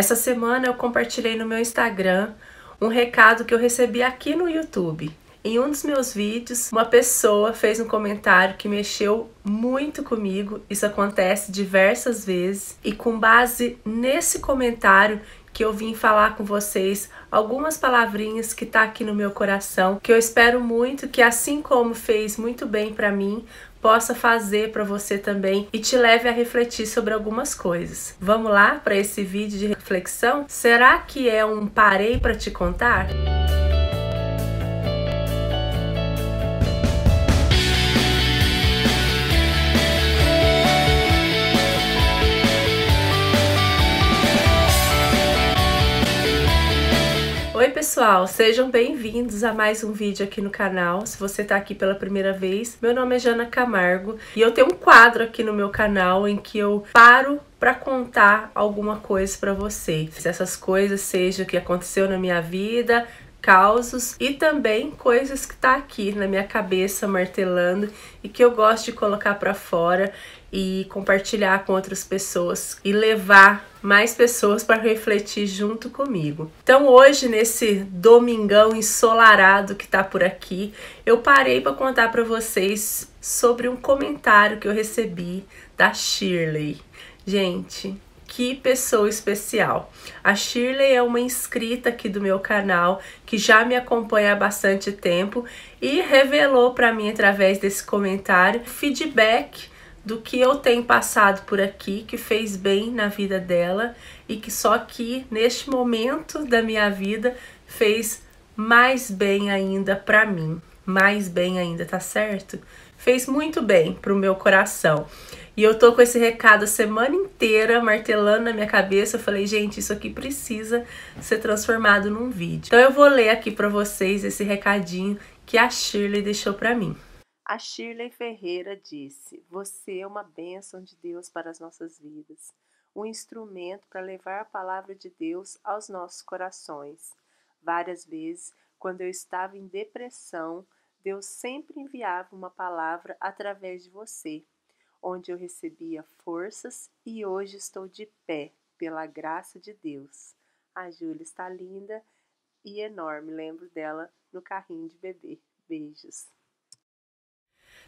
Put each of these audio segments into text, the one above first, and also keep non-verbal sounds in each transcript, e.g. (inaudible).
Essa semana eu compartilhei no meu Instagram um recado que eu recebi aqui no YouTube. Em um dos meus vídeos, uma pessoa fez um comentário que mexeu muito comigo. Isso acontece diversas vezes e com base nesse comentário que eu vim falar com vocês algumas palavrinhas que tá aqui no meu coração, que eu espero muito que assim como fez muito bem para mim, possa fazer para você também e te leve a refletir sobre algumas coisas. Vamos lá para esse vídeo de reflexão? Será que é um parei para te contar? pessoal, sejam bem-vindos a mais um vídeo aqui no canal. Se você tá aqui pela primeira vez, meu nome é Jana Camargo e eu tenho um quadro aqui no meu canal em que eu paro para contar alguma coisa para você. Se essas coisas seja o que aconteceu na minha vida, causos e também coisas que tá aqui na minha cabeça martelando e que eu gosto de colocar para fora e compartilhar com outras pessoas e levar mais pessoas para refletir junto comigo. Então hoje nesse domingão ensolarado que tá por aqui, eu parei para contar para vocês sobre um comentário que eu recebi da Shirley. Gente, que pessoa especial. A Shirley é uma inscrita aqui do meu canal que já me acompanha há bastante tempo e revelou para mim através desse comentário feedback do que eu tenho passado por aqui, que fez bem na vida dela e que só que neste momento da minha vida fez mais bem ainda para mim, mais bem ainda, tá certo? Fez muito bem pro meu coração. E eu tô com esse recado a semana inteira martelando na minha cabeça. Eu falei, gente, isso aqui precisa ser transformado num vídeo. Então eu vou ler aqui para vocês esse recadinho que a Shirley deixou para mim. A Shirley Ferreira disse: Você é uma bênção de Deus para as nossas vidas, um instrumento para levar a palavra de Deus aos nossos corações. Várias vezes, quando eu estava em depressão, Deus sempre enviava uma palavra através de você, onde eu recebia forças e hoje estou de pé, pela graça de Deus. A Júlia está linda e enorme, lembro dela no carrinho de bebê. Beijos.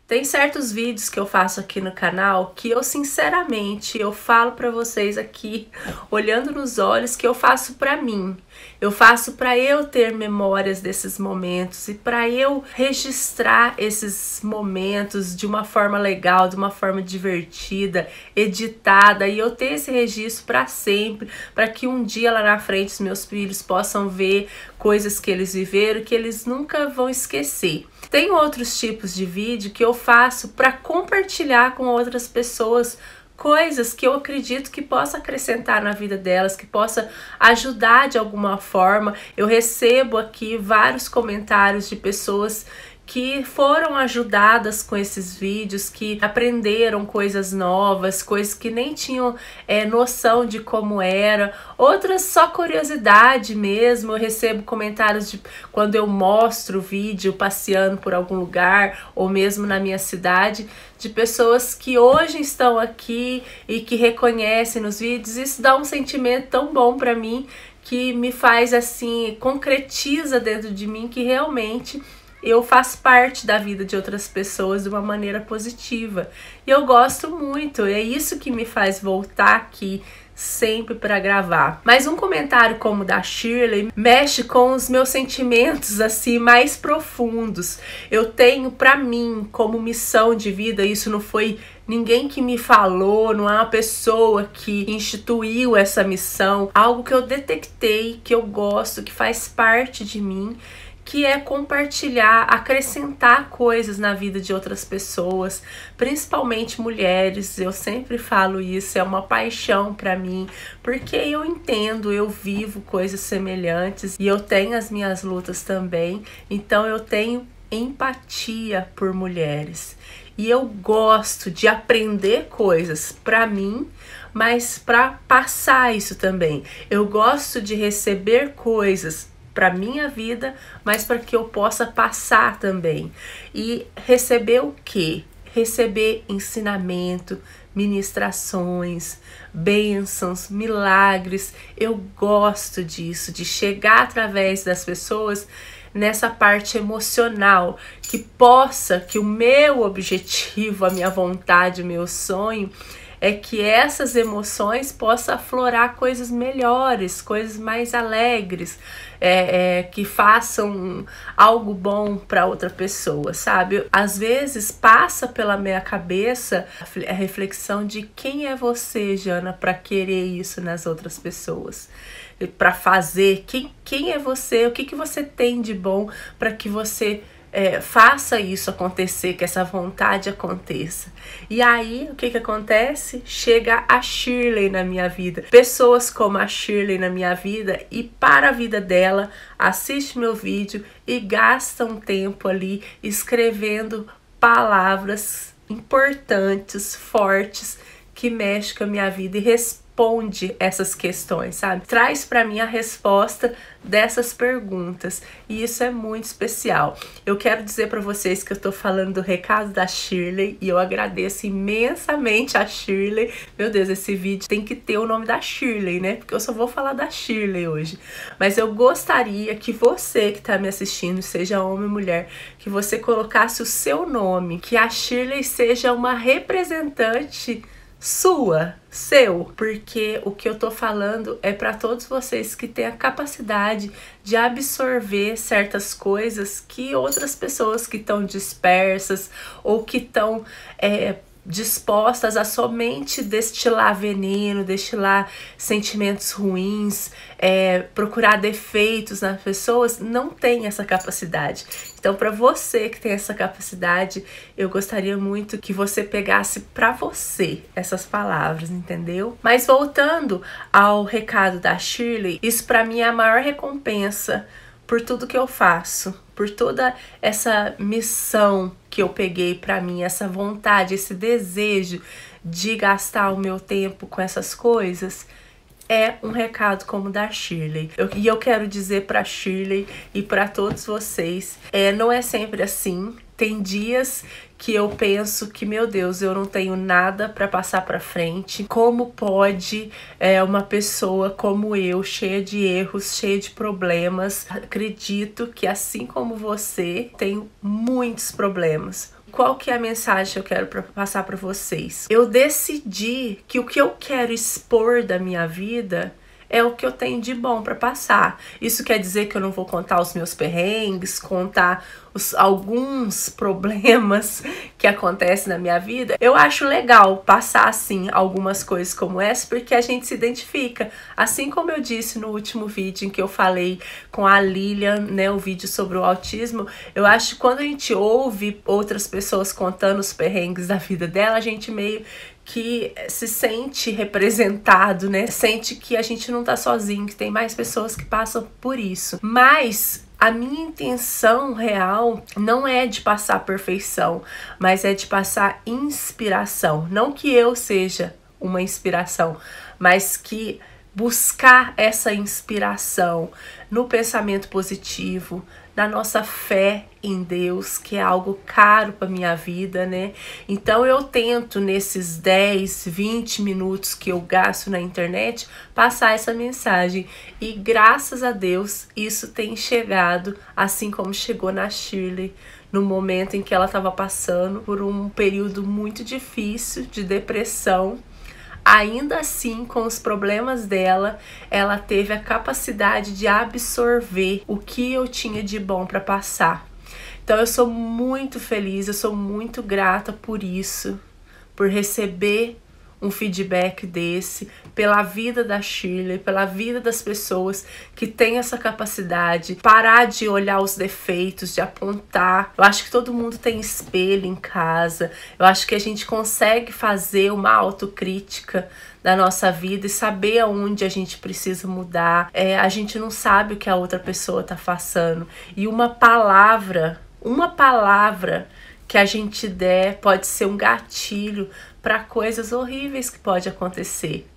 Tem certos vídeos que eu faço aqui no canal que eu sinceramente eu falo para vocês aqui olhando nos olhos que eu faço para mim. Eu faço para eu ter memórias desses momentos e para eu registrar esses momentos de uma forma legal, de uma forma divertida, editada e eu ter esse registro para sempre, para que um dia lá na frente os meus filhos possam ver coisas que eles viveram que eles nunca vão esquecer. Tem outros tipos de vídeo que eu faço para compartilhar com outras pessoas coisas que eu acredito que possa acrescentar na vida delas, que possa ajudar de alguma forma. Eu recebo aqui vários comentários de pessoas que foram ajudadas com esses vídeos, que aprenderam coisas novas, coisas que nem tinham é, noção de como era, outras só curiosidade mesmo. Eu recebo comentários de quando eu mostro o vídeo passeando por algum lugar ou mesmo na minha cidade, de pessoas que hoje estão aqui e que reconhecem nos vídeos. Isso dá um sentimento tão bom para mim que me faz assim, concretiza dentro de mim que realmente eu faço parte da vida de outras pessoas de uma maneira positiva. E eu gosto muito, é isso que me faz voltar aqui sempre para gravar. Mas um comentário como o da Shirley mexe com os meus sentimentos assim mais profundos. Eu tenho para mim como missão de vida, isso não foi ninguém que me falou, não há uma pessoa que instituiu essa missão, algo que eu detectei, que eu gosto, que faz parte de mim que é compartilhar, acrescentar coisas na vida de outras pessoas, principalmente mulheres. Eu sempre falo isso, é uma paixão para mim, porque eu entendo, eu vivo coisas semelhantes e eu tenho as minhas lutas também. Então eu tenho empatia por mulheres. E eu gosto de aprender coisas para mim, mas para passar isso também. Eu gosto de receber coisas para minha vida, mas para que eu possa passar também. E receber o quê? Receber ensinamento, ministrações, bênçãos, milagres. Eu gosto disso, de chegar através das pessoas nessa parte emocional, que possa, que o meu objetivo, a minha vontade, o meu sonho é que essas emoções possam aflorar coisas melhores, coisas mais alegres, é, é, que façam algo bom para outra pessoa, sabe? Às vezes passa pela minha cabeça a reflexão de quem é você, Jana, para querer isso nas outras pessoas para fazer, quem, quem é você, o que, que você tem de bom para que você é, faça isso acontecer, que essa vontade aconteça. E aí, o que, que acontece? Chega a Shirley na minha vida. Pessoas como a Shirley na minha vida e para a vida dela, assiste meu vídeo e gasta um tempo ali escrevendo palavras importantes, fortes, que mexem com a minha vida e respeita responde essas questões, sabe? Traz para mim a resposta dessas perguntas. E isso é muito especial. Eu quero dizer para vocês que eu tô falando do recado da Shirley e eu agradeço imensamente a Shirley. Meu Deus, esse vídeo tem que ter o nome da Shirley, né? Porque eu só vou falar da Shirley hoje. Mas eu gostaria que você que tá me assistindo, seja homem ou mulher, que você colocasse o seu nome, que a Shirley seja uma representante sua, seu, porque o que eu tô falando é para todos vocês que têm a capacidade de absorver certas coisas que outras pessoas que estão dispersas ou que estão é, dispostas a somente destilar veneno, destilar sentimentos ruins, é, procurar defeitos nas pessoas, não tem essa capacidade. Então, para você que tem essa capacidade, eu gostaria muito que você pegasse para você essas palavras, entendeu? Mas voltando ao recado da Shirley, isso para mim é a maior recompensa por tudo que eu faço, por toda essa missão que eu peguei para mim essa vontade, esse desejo de gastar o meu tempo com essas coisas é um recado como da Shirley. Eu, e eu quero dizer para Shirley e para todos vocês, é, não é sempre assim tem dias que eu penso que, meu Deus, eu não tenho nada para passar para frente. Como pode é, uma pessoa como eu, cheia de erros, cheia de problemas? Acredito que, assim como você, tenho muitos problemas. Qual que é a mensagem que eu quero pra, passar para vocês? Eu decidi que o que eu quero expor da minha vida é o que eu tenho de bom para passar. Isso quer dizer que eu não vou contar os meus perrengues, contar os, alguns (laughs) problemas que acontecem na minha vida. Eu acho legal passar assim algumas coisas como essa, porque a gente se identifica. Assim como eu disse no último vídeo em que eu falei com a Lilian, né, o vídeo sobre o autismo, eu acho que quando a gente ouve outras pessoas contando os perrengues da vida dela, a gente meio que se sente representado, né? Sente que a gente não tá sozinho, que tem mais pessoas que passam por isso. Mas a minha intenção real não é de passar perfeição, mas é de passar inspiração. Não que eu seja uma inspiração, mas que buscar essa inspiração no pensamento positivo, da nossa fé em Deus, que é algo caro para minha vida, né? Então eu tento nesses 10, 20 minutos que eu gasto na internet passar essa mensagem e graças a Deus isso tem chegado, assim como chegou na Shirley, no momento em que ela estava passando por um período muito difícil de depressão ainda assim, com os problemas dela, ela teve a capacidade de absorver o que eu tinha de bom para passar. Então eu sou muito feliz, eu sou muito grata por isso, por receber um feedback desse pela vida da Shirley, pela vida das pessoas que têm essa capacidade, parar de olhar os defeitos, de apontar. Eu acho que todo mundo tem espelho em casa. Eu acho que a gente consegue fazer uma autocrítica da nossa vida e saber aonde a gente precisa mudar. É, a gente não sabe o que a outra pessoa tá passando. E uma palavra, uma palavra que a gente der pode ser um gatilho para coisas horríveis que pode acontecer.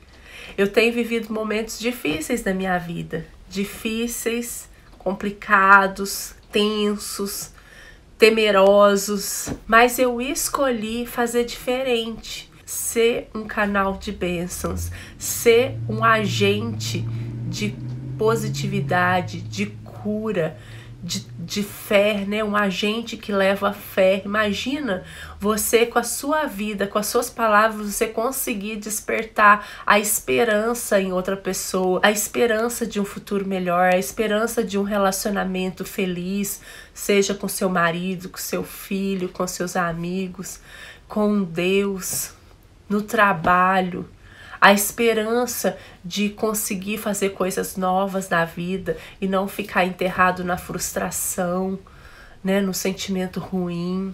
Eu tenho vivido momentos difíceis na minha vida, difíceis, complicados, tensos, temerosos, mas eu escolhi fazer diferente, ser um canal de bênçãos, ser um agente de positividade, de cura, de, de fé, né? um agente que leva a fé. Imagina você com a sua vida, com as suas palavras, você conseguir despertar a esperança em outra pessoa, a esperança de um futuro melhor, a esperança de um relacionamento feliz, seja com seu marido, com seu filho, com seus amigos, com Deus, no trabalho a esperança de conseguir fazer coisas novas na vida e não ficar enterrado na frustração, né, no sentimento ruim,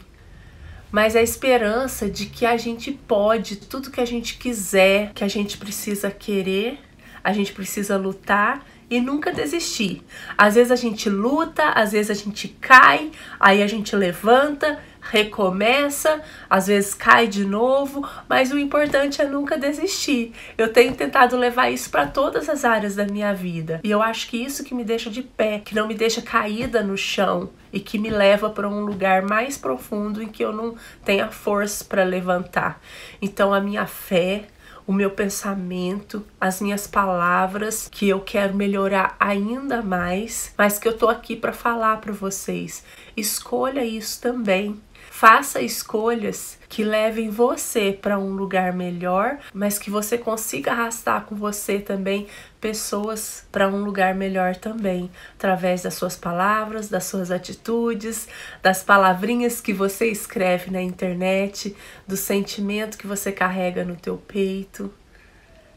mas a esperança de que a gente pode tudo que a gente quiser, que a gente precisa querer, a gente precisa lutar e nunca desistir. Às vezes a gente luta, às vezes a gente cai, aí a gente levanta recomeça, às vezes cai de novo, mas o importante é nunca desistir. Eu tenho tentado levar isso para todas as áreas da minha vida e eu acho que isso que me deixa de pé, que não me deixa caída no chão e que me leva para um lugar mais profundo em que eu não tenha força para levantar. Então a minha fé, o meu pensamento, as minhas palavras que eu quero melhorar ainda mais, mas que eu tô aqui para falar para vocês. Escolha isso também. Faça escolhas que levem você para um lugar melhor, mas que você consiga arrastar com você também pessoas para um lugar melhor também, através das suas palavras, das suas atitudes, das palavrinhas que você escreve na internet, do sentimento que você carrega no teu peito.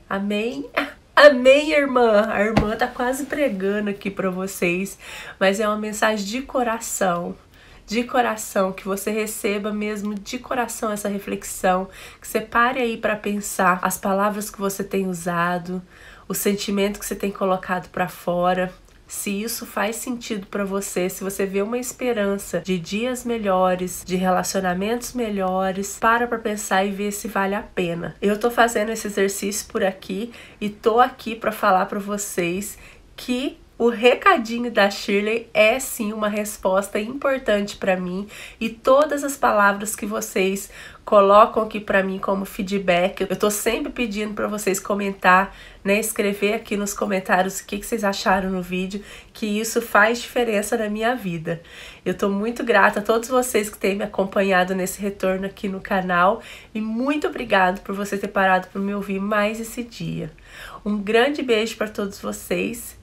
Amém? (laughs) Amém, irmã. A irmã tá quase pregando aqui para vocês, mas é uma mensagem de coração de coração, que você receba mesmo de coração essa reflexão, que você pare aí para pensar as palavras que você tem usado, o sentimento que você tem colocado para fora, se isso faz sentido para você, se você vê uma esperança de dias melhores, de relacionamentos melhores, para para pensar e ver se vale a pena. Eu tô fazendo esse exercício por aqui e tô aqui para falar para vocês que o recadinho da Shirley é sim uma resposta importante para mim e todas as palavras que vocês colocam aqui para mim como feedback, eu estou sempre pedindo para vocês comentar, né, escrever aqui nos comentários o que, que vocês acharam no vídeo, que isso faz diferença na minha vida. Eu estou muito grata a todos vocês que têm me acompanhado nesse retorno aqui no canal e muito obrigado por você ter parado para me ouvir mais esse dia. Um grande beijo para todos vocês